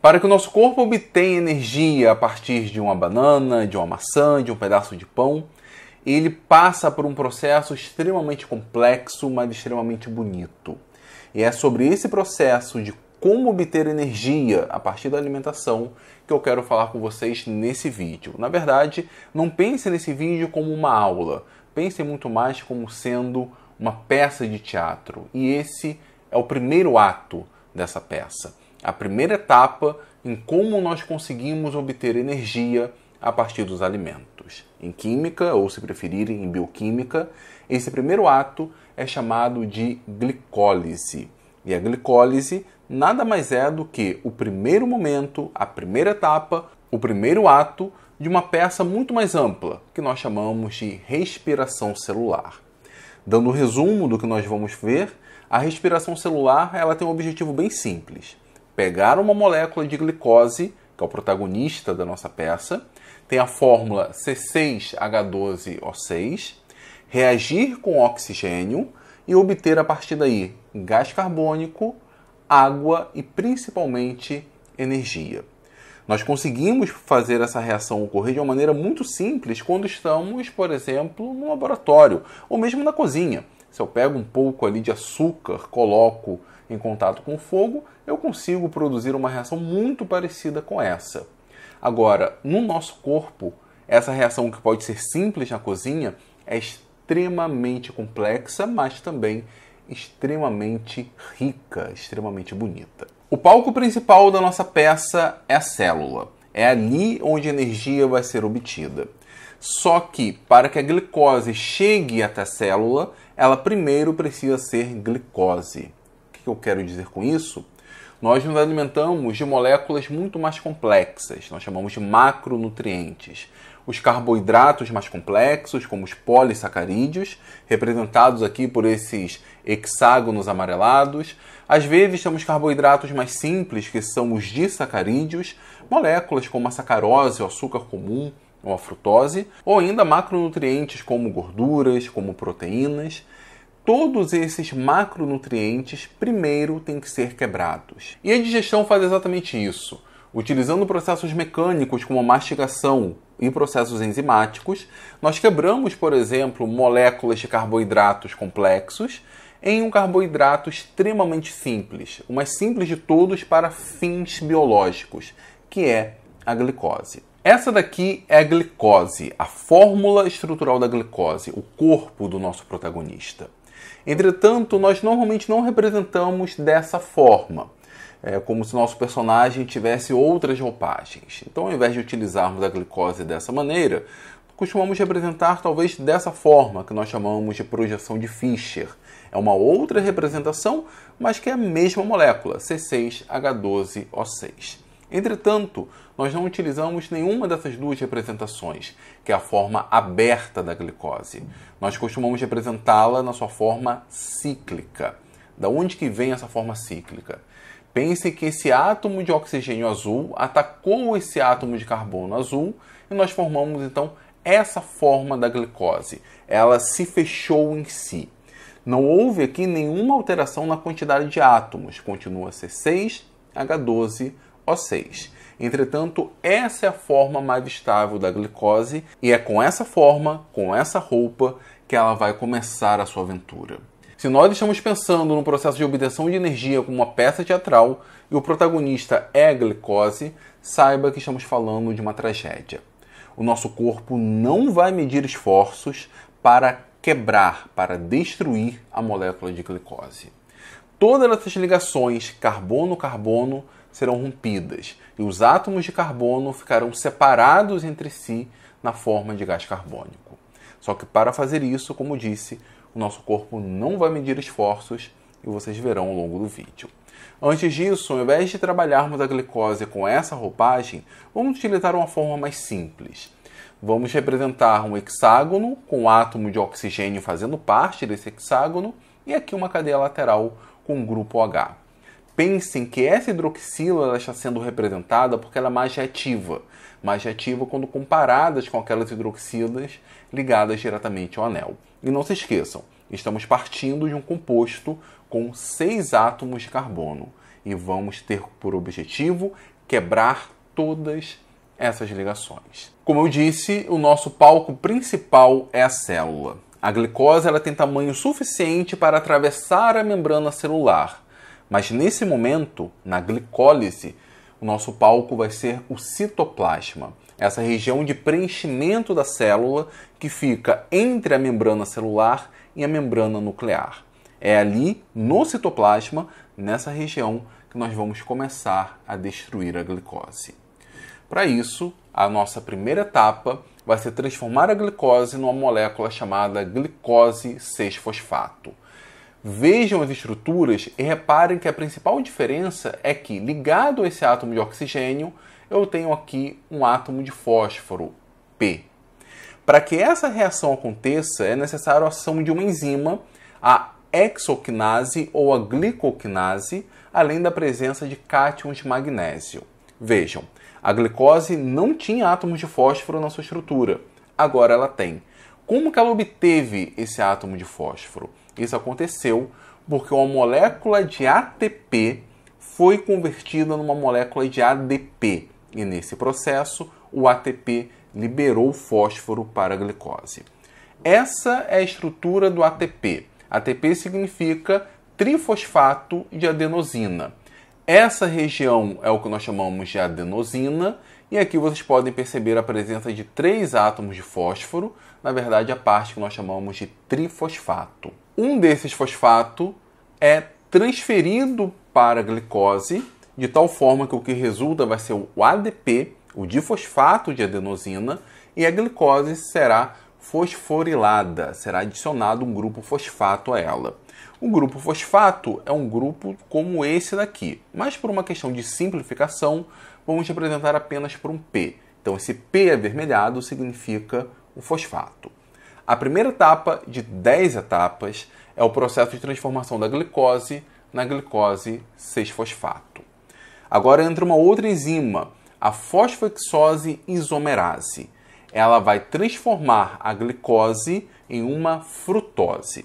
Para que o nosso corpo obtenha energia a partir de uma banana, de uma maçã, de um pedaço de pão, ele passa por um processo extremamente complexo, mas extremamente bonito. E é sobre esse processo de como obter energia a partir da alimentação que eu quero falar com vocês nesse vídeo. Na verdade, não pense nesse vídeo como uma aula, pense muito mais como sendo uma peça de teatro. E esse é o primeiro ato dessa peça a primeira etapa em como nós conseguimos obter energia a partir dos alimentos. Em química, ou se preferirem, em bioquímica, esse primeiro ato é chamado de glicólise. E a glicólise nada mais é do que o primeiro momento, a primeira etapa, o primeiro ato de uma peça muito mais ampla, que nós chamamos de respiração celular. Dando um resumo do que nós vamos ver, a respiração celular ela tem um objetivo bem simples pegar uma molécula de glicose, que é o protagonista da nossa peça, tem a fórmula C6H12O6, reagir com oxigênio e obter a partir daí gás carbônico, água e principalmente energia. Nós conseguimos fazer essa reação ocorrer de uma maneira muito simples quando estamos, por exemplo, no laboratório ou mesmo na cozinha. Se eu pego um pouco ali de açúcar, coloco em contato com fogo, eu consigo produzir uma reação muito parecida com essa. Agora, no nosso corpo, essa reação que pode ser simples na cozinha é extremamente complexa, mas também extremamente rica, extremamente bonita. O palco principal da nossa peça é a célula. É ali onde a energia vai ser obtida. Só que para que a glicose chegue até a célula, ela primeiro precisa ser glicose que eu quero dizer com isso? Nós nos alimentamos de moléculas muito mais complexas, nós chamamos de macronutrientes. Os carboidratos mais complexos, como os polissacarídeos, representados aqui por esses hexágonos amarelados. Às vezes temos carboidratos mais simples, que são os disacarídeos, moléculas como a sacarose, o açúcar comum, ou a frutose, ou ainda macronutrientes como gorduras, como proteínas todos esses macronutrientes primeiro têm que ser quebrados. E a digestão faz exatamente isso. Utilizando processos mecânicos como a mastigação e processos enzimáticos, nós quebramos, por exemplo, moléculas de carboidratos complexos em um carboidrato extremamente simples, o mais simples de todos para fins biológicos, que é a glicose. Essa daqui é a glicose, a fórmula estrutural da glicose, o corpo do nosso protagonista. Entretanto, nós normalmente não representamos dessa forma. É como se nosso personagem tivesse outras roupagens. Então, ao invés de utilizarmos a glicose dessa maneira, costumamos representar talvez dessa forma, que nós chamamos de projeção de Fischer. É uma outra representação, mas que é a mesma molécula, C6H12O6. Entretanto, nós não utilizamos nenhuma dessas duas representações, que é a forma aberta da glicose. Nós costumamos representá-la na sua forma cíclica. Da onde que vem essa forma cíclica? Pense que esse átomo de oxigênio azul atacou esse átomo de carbono azul e nós formamos então essa forma da glicose. Ela se fechou em si. Não houve aqui nenhuma alteração na quantidade de átomos, continua C6, H12, o6. Entretanto, essa é a forma mais estável da glicose e é com essa forma, com essa roupa, que ela vai começar a sua aventura. Se nós estamos pensando no processo de obtenção de energia como uma peça teatral e o protagonista é a glicose, saiba que estamos falando de uma tragédia. O nosso corpo não vai medir esforços para quebrar, para destruir a molécula de glicose. Todas essas ligações carbono-carbono serão rompidas e os átomos de carbono ficarão separados entre si na forma de gás carbônico. Só que para fazer isso, como disse, o nosso corpo não vai medir esforços e vocês verão ao longo do vídeo. Antes disso, ao invés de trabalharmos a glicose com essa roupagem, vamos utilizar uma forma mais simples. Vamos representar um hexágono com o um átomo de oxigênio fazendo parte desse hexágono e aqui uma cadeia lateral com um grupo H pensem que essa hidroxila está sendo representada porque ela é mais reativa, mais reativa quando comparadas com aquelas hidroxilas ligadas diretamente ao anel. E não se esqueçam, estamos partindo de um composto com seis átomos de carbono e vamos ter por objetivo quebrar todas essas ligações. Como eu disse, o nosso palco principal é a célula. A glicose ela tem tamanho suficiente para atravessar a membrana celular, mas nesse momento, na glicólise, o nosso palco vai ser o citoplasma, essa região de preenchimento da célula que fica entre a membrana celular e a membrana nuclear. É ali, no citoplasma, nessa região, que nós vamos começar a destruir a glicose. Para isso, a nossa primeira etapa vai ser transformar a glicose numa molécula chamada glicose 6-fosfato. Vejam as estruturas e reparem que a principal diferença é que, ligado a esse átomo de oxigênio, eu tenho aqui um átomo de fósforo, P. Para que essa reação aconteça, é necessário a ação de uma enzima, a exoquinase ou a glicoquinase, além da presença de cátions de magnésio. Vejam, a glicose não tinha átomos de fósforo na sua estrutura, agora ela tem. Como que ela obteve esse átomo de fósforo? Isso aconteceu porque uma molécula de ATP foi convertida numa molécula de ADP e nesse processo o ATP liberou fósforo para a glicose. Essa é a estrutura do ATP. ATP significa trifosfato de adenosina. Essa região é o que nós chamamos de adenosina, e aqui vocês podem perceber a presença de três átomos de fósforo, na verdade, a parte que nós chamamos de trifosfato. Um desses fosfato é transferido para a glicose, de tal forma que o que resulta vai ser o ADP, o difosfato de adenosina, e a glicose será fosforilada, será adicionado um grupo fosfato a ela. O grupo fosfato é um grupo como esse daqui, mas por uma questão de simplificação, vamos representar apenas por um P. Então, esse P avermelhado significa o fosfato. A primeira etapa de 10 etapas é o processo de transformação da glicose na glicose 6-fosfato. Agora entra uma outra enzima, a fosfoexose isomerase. Ela vai transformar a glicose em uma frutose.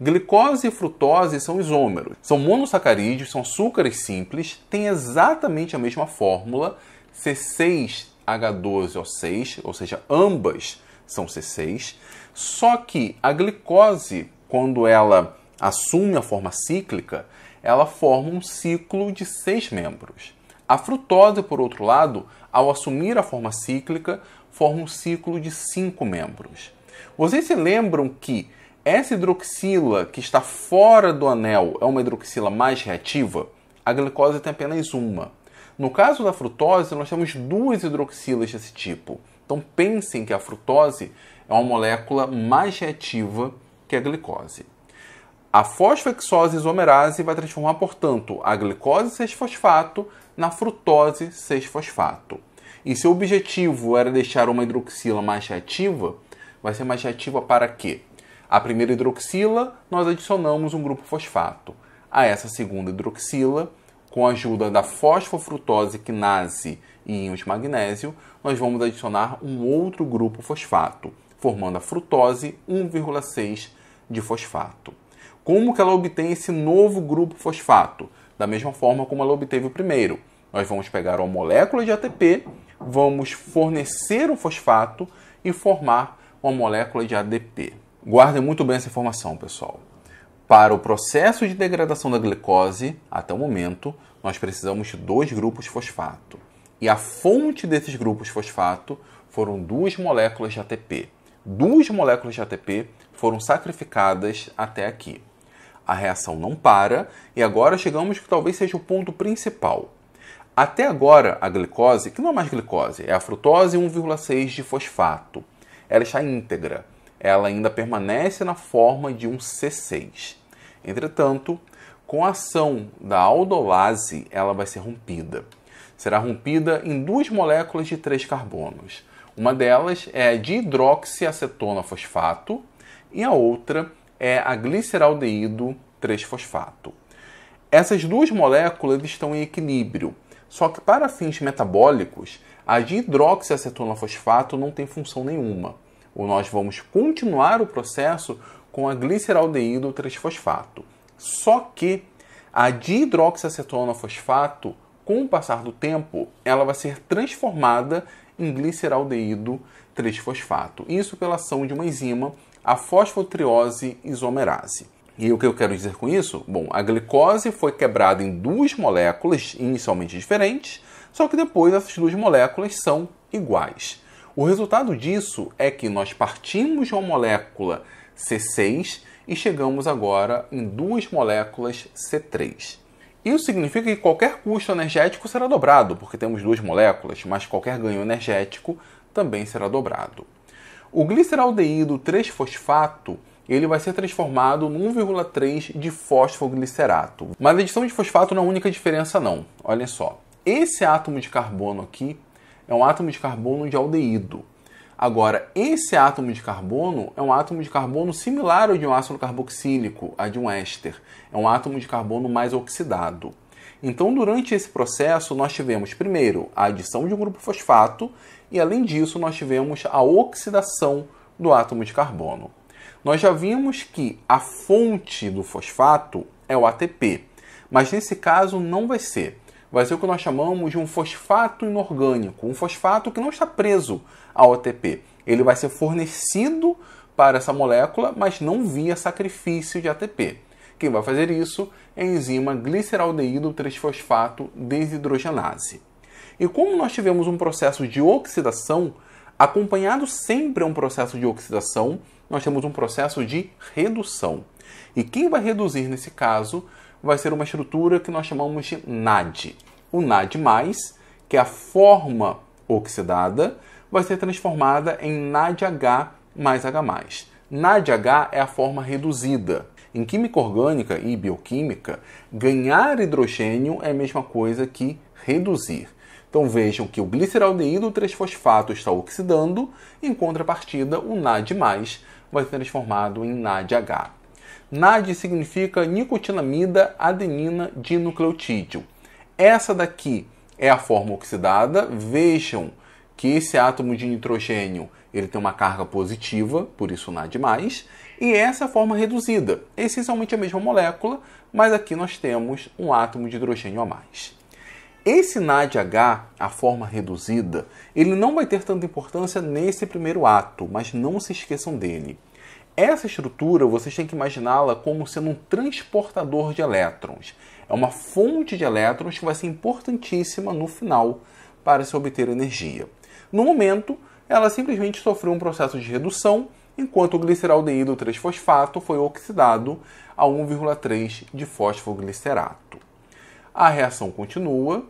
Glicose e frutose são isômeros, são monossacarídeos, são açúcares simples, têm exatamente a mesma fórmula C6H12O6, ou seja, ambas são C6, só que a glicose, quando ela assume a forma cíclica, ela forma um ciclo de seis membros. A frutose, por outro lado, ao assumir a forma cíclica, forma um ciclo de cinco membros. Vocês se lembram que essa hidroxila que está fora do anel é uma hidroxila mais reativa? A glicose tem apenas uma. No caso da frutose, nós temos duas hidroxilas desse tipo. Então pensem que a frutose é uma molécula mais reativa que a glicose. A fosfexose isomerase vai transformar, portanto, a glicose 6-fosfato na frutose 6-fosfato. E se o objetivo era deixar uma hidroxila mais reativa, vai ser mais reativa para quê? A primeira hidroxila, nós adicionamos um grupo fosfato. A essa segunda hidroxila, com a ajuda da fosfofrutose quinase e íons magnésio, nós vamos adicionar um outro grupo fosfato, formando a frutose 1,6 de fosfato. Como que ela obtém esse novo grupo fosfato? Da mesma forma como ela obteve o primeiro. Nós vamos pegar uma molécula de ATP, vamos fornecer um fosfato e formar uma molécula de ADP. Guardem muito bem essa informação, pessoal. Para o processo de degradação da glicose, até o momento, nós precisamos de dois grupos de fosfato. E a fonte desses grupos de fosfato foram duas moléculas de ATP duas moléculas de ATP foram sacrificadas até aqui. A reação não para e agora chegamos que talvez seja o ponto principal. Até agora, a glicose, que não é mais glicose, é a frutose 1,6 de fosfato, ela está íntegra. Ela ainda permanece na forma de um C6. Entretanto, com a ação da aldolase, ela vai ser rompida. Será rompida em duas moléculas de três carbonos. Uma delas é de fosfato e a outra é a gliceraldeído 3-fosfato. Essas duas moléculas estão em equilíbrio, só que para fins metabólicos, a de fosfato não tem função nenhuma. Ou nós vamos continuar o processo com a gliceraldeído 3-fosfato. Só que a dihidroxiacetona fosfato, com o passar do tempo, ela vai ser transformada em gliceraldeído 3-fosfato. Isso pela ação de uma enzima, a fosfotriose isomerase. E o que eu quero dizer com isso? Bom, a glicose foi quebrada em duas moléculas inicialmente diferentes, só que depois essas duas moléculas são iguais. O resultado disso é que nós partimos de uma molécula C6 e chegamos agora em duas moléculas C3. Isso significa que qualquer custo energético será dobrado, porque temos duas moléculas, mas qualquer ganho energético também será dobrado. O gliceraldeído 3-fosfato ele vai ser transformado no 1,3 de fosfoglicerato. Mas a adição de fosfato não é a única diferença não. Olha só. Esse átomo de carbono aqui é um átomo de carbono de aldeído. Agora, esse átomo de carbono é um átomo de carbono similar ao de um ácido carboxílico, a de um éster. É um átomo de carbono mais oxidado. Então, durante esse processo, nós tivemos primeiro a adição de um grupo fosfato e, além disso, nós tivemos a oxidação do átomo de carbono. Nós já vimos que a fonte do fosfato é o ATP, mas nesse caso não vai ser vai ser o que nós chamamos de um fosfato inorgânico, um fosfato que não está preso ao ATP. Ele vai ser fornecido para essa molécula, mas não via sacrifício de ATP. Quem vai fazer isso é a enzima gliceraldeído 3-fosfato desidrogenase. E como nós tivemos um processo de oxidação, acompanhado sempre a um processo de oxidação, nós temos um processo de redução. E quem vai reduzir nesse caso vai ser uma estrutura que nós chamamos de NAD. O NAD+, que é a forma oxidada, vai ser transformada em NADH mais H+. NADH é a forma reduzida. Em química orgânica e bioquímica, ganhar hidrogênio é a mesma coisa que reduzir. Então vejam que o gliceraldeído 3-fosfato está oxidando, em contrapartida, o NAD+, vai ser transformado em NADH. NAD significa nicotinamida adenina dinucleotídeo. Essa daqui é a forma oxidada. Vejam que esse átomo de nitrogênio ele tem uma carga positiva, por isso NAD+, e essa é a forma reduzida. É essencialmente a mesma molécula, mas aqui nós temos um átomo de hidrogênio a mais. Esse NADH, a forma reduzida, ele não vai ter tanta importância nesse primeiro ato, mas não se esqueçam dele. Essa estrutura vocês têm que imaginá-la como sendo um transportador de elétrons. É uma fonte de elétrons que vai ser importantíssima no final para se obter energia. No momento, ela simplesmente sofreu um processo de redução, enquanto o gliceraldeído 3-fosfato foi oxidado a 1,3 de fosfoglicerato. A reação continua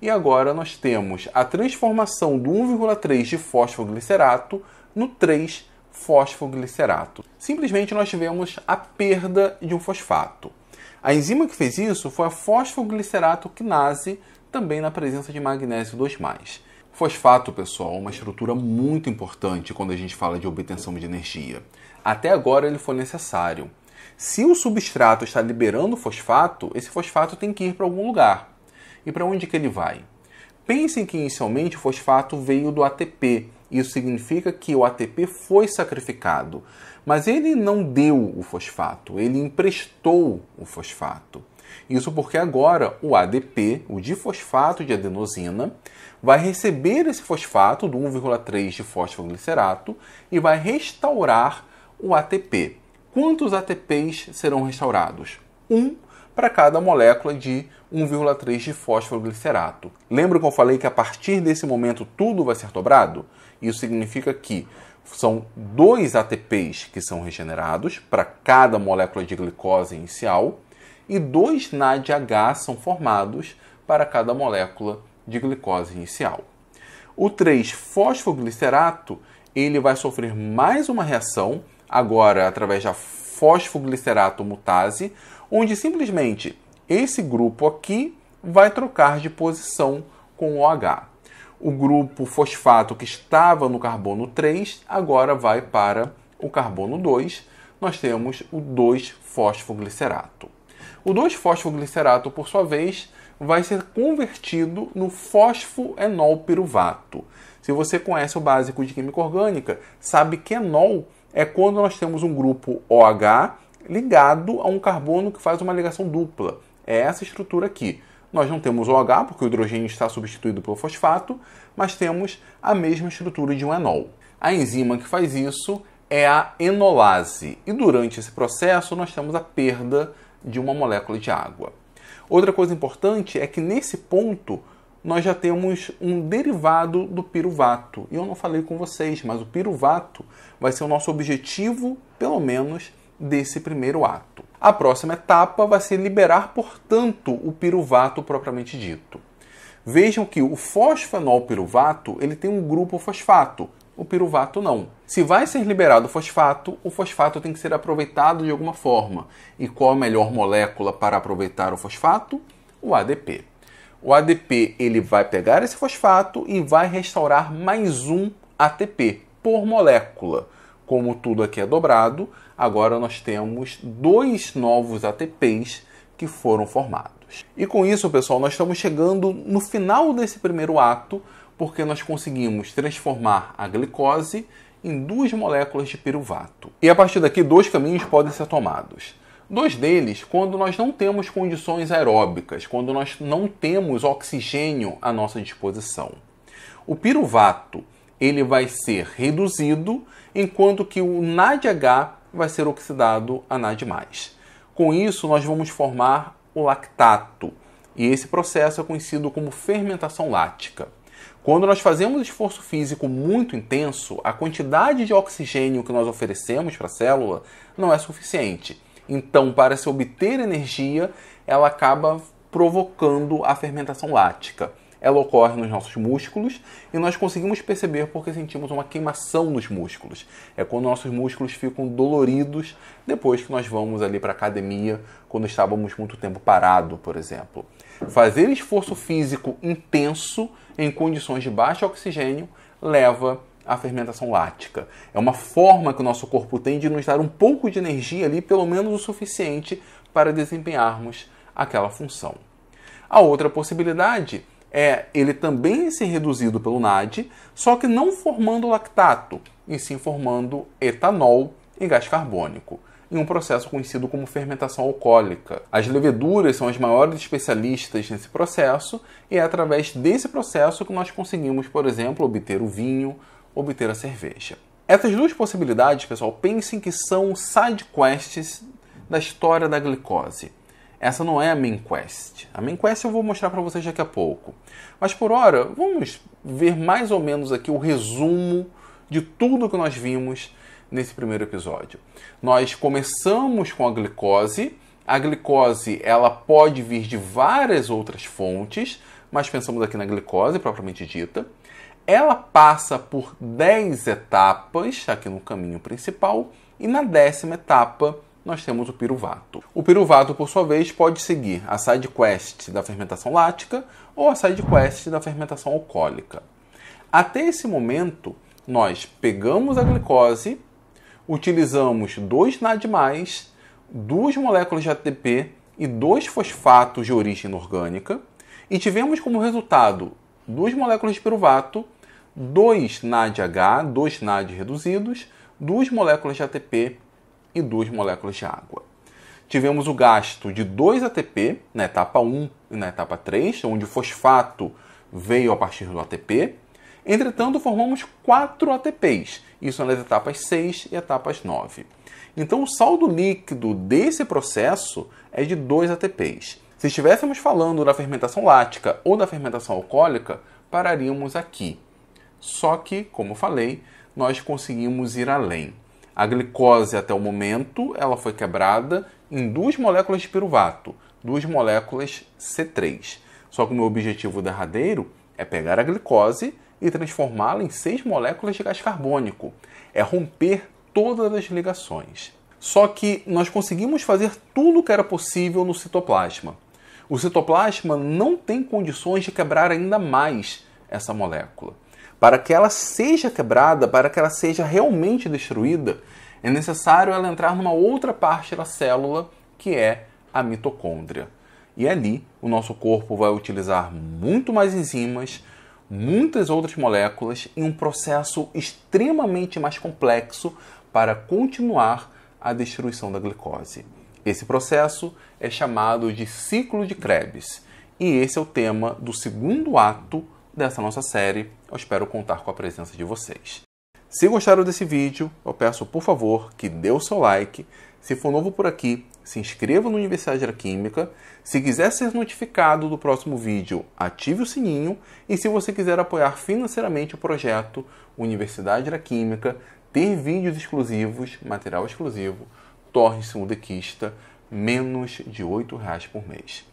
e agora nós temos a transformação do 1,3 de fosfoglicerato no 3 fosfoglicerato. Simplesmente nós tivemos a perda de um fosfato. A enzima que fez isso foi a fosfoglicerato quinase, também na presença de magnésio 2. Fosfato, pessoal, é uma estrutura muito importante quando a gente fala de obtenção de energia. Até agora ele foi necessário. Se o substrato está liberando fosfato, esse fosfato tem que ir para algum lugar. E para onde que ele vai? Pensem que inicialmente o fosfato veio do ATP, isso significa que o ATP foi sacrificado, mas ele não deu o fosfato, ele emprestou o fosfato. Isso porque agora o ADP, o difosfato de adenosina, vai receber esse fosfato do 1,3 de fosfoglicerato e vai restaurar o ATP. Quantos ATPs serão restaurados? Um para cada molécula de 1,3 de fosfoglicerato. Lembra que eu falei que a partir desse momento tudo vai ser dobrado? Isso significa que são dois ATPs que são regenerados para cada molécula de glicose inicial e dois NADH são formados para cada molécula de glicose inicial. O 3-fosfoglicerato ele vai sofrer mais uma reação, agora através da fosfoglicerato mutase, onde simplesmente esse grupo aqui vai trocar de posição com o OH o grupo fosfato que estava no carbono 3 agora vai para o carbono 2. Nós temos o 2-fosfoglicerato. O 2-fosfoglicerato, por sua vez, vai ser convertido no fosfoenolpiruvato. Se você conhece o básico de química orgânica, sabe que enol é quando nós temos um grupo OH ligado a um carbono que faz uma ligação dupla. É essa estrutura aqui nós não temos o OH, porque o hidrogênio está substituído pelo fosfato, mas temos a mesma estrutura de um enol. A enzima que faz isso é a enolase, e durante esse processo nós temos a perda de uma molécula de água. Outra coisa importante é que nesse ponto nós já temos um derivado do piruvato. E eu não falei com vocês, mas o piruvato vai ser o nosso objetivo, pelo menos, desse primeiro ato. A próxima etapa vai ser liberar, portanto, o piruvato propriamente dito. Vejam que o fosfenol piruvato ele tem um grupo fosfato, o piruvato não. Se vai ser liberado o fosfato, o fosfato tem que ser aproveitado de alguma forma. E qual a melhor molécula para aproveitar o fosfato? O ADP. O ADP ele vai pegar esse fosfato e vai restaurar mais um ATP por molécula. Como tudo aqui é dobrado, agora nós temos dois novos ATPs que foram formados. E com isso, pessoal, nós estamos chegando no final desse primeiro ato, porque nós conseguimos transformar a glicose em duas moléculas de piruvato. E a partir daqui, dois caminhos podem ser tomados. Dois deles, quando nós não temos condições aeróbicas, quando nós não temos oxigênio à nossa disposição. O piruvato ele vai ser reduzido, enquanto que o NADH vai ser oxidado a NAD+. Com isso, nós vamos formar o lactato, e esse processo é conhecido como fermentação lática. Quando nós fazemos esforço físico muito intenso, a quantidade de oxigênio que nós oferecemos para a célula não é suficiente. Então, para se obter energia, ela acaba provocando a fermentação lática ela ocorre nos nossos músculos e nós conseguimos perceber porque sentimos uma queimação nos músculos. É quando nossos músculos ficam doloridos depois que nós vamos ali para a academia, quando estávamos muito tempo parado, por exemplo. Fazer esforço físico intenso em condições de baixo oxigênio leva à fermentação lática. É uma forma que o nosso corpo tem de nos dar um pouco de energia ali, pelo menos o suficiente para desempenharmos aquela função. A outra possibilidade é ele também ser reduzido pelo NAD, só que não formando lactato, e sim formando etanol e gás carbônico em um processo conhecido como fermentação alcoólica. As leveduras são as maiores especialistas nesse processo e é através desse processo que nós conseguimos, por exemplo, obter o vinho, obter a cerveja. Essas duas possibilidades, pessoal, pensem que são side quests da história da glicose. Essa não é a main quest. A main quest eu vou mostrar para vocês daqui a pouco. Mas por hora, vamos ver mais ou menos aqui o resumo de tudo que nós vimos nesse primeiro episódio. Nós começamos com a glicose. A glicose ela pode vir de várias outras fontes, mas pensamos aqui na glicose propriamente dita. Ela passa por 10 etapas aqui no caminho principal e na décima etapa nós temos o piruvato. O piruvato, por sua vez, pode seguir a side quest da fermentação lática ou a side quest da fermentação alcoólica. Até esse momento, nós pegamos a glicose, utilizamos dois NAD+, duas moléculas de ATP e dois fosfatos de origem orgânica e tivemos como resultado duas moléculas de piruvato, dois NADH, dois NAD reduzidos, duas moléculas de ATP e 2 moléculas de água. Tivemos o gasto de 2 ATP na etapa 1 e na etapa 3, onde o fosfato veio a partir do ATP. Entretanto, formamos 4 ATPs, isso nas etapas 6 e etapas 9. Então, o saldo líquido desse processo é de 2 ATPs. Se estivéssemos falando da fermentação lática ou da fermentação alcoólica, pararíamos aqui. Só que, como falei, nós conseguimos ir além. A glicose, até o momento, ela foi quebrada em duas moléculas de piruvato, duas moléculas C3. Só que o meu objetivo derradeiro é pegar a glicose e transformá-la em seis moléculas de gás carbônico. É romper todas as ligações. Só que nós conseguimos fazer tudo o que era possível no citoplasma. O citoplasma não tem condições de quebrar ainda mais essa molécula para que ela seja quebrada, para que ela seja realmente destruída, é necessário ela entrar numa outra parte da célula, que é a mitocôndria. E ali o nosso corpo vai utilizar muito mais enzimas, muitas outras moléculas e um processo extremamente mais complexo para continuar a destruição da glicose. Esse processo é chamado de ciclo de Krebs, e esse é o tema do segundo ato dessa nossa série, eu espero contar com a presença de vocês. Se gostaram desse vídeo, eu peço por favor que dê o seu like. Se for novo por aqui, se inscreva no Universidade da Química. Se quiser ser notificado do próximo vídeo, ative o sininho. E se você quiser apoiar financeiramente o projeto Universidade da Química, ter vídeos exclusivos, material exclusivo, torne-se um dequista menos de R$ reais por mês.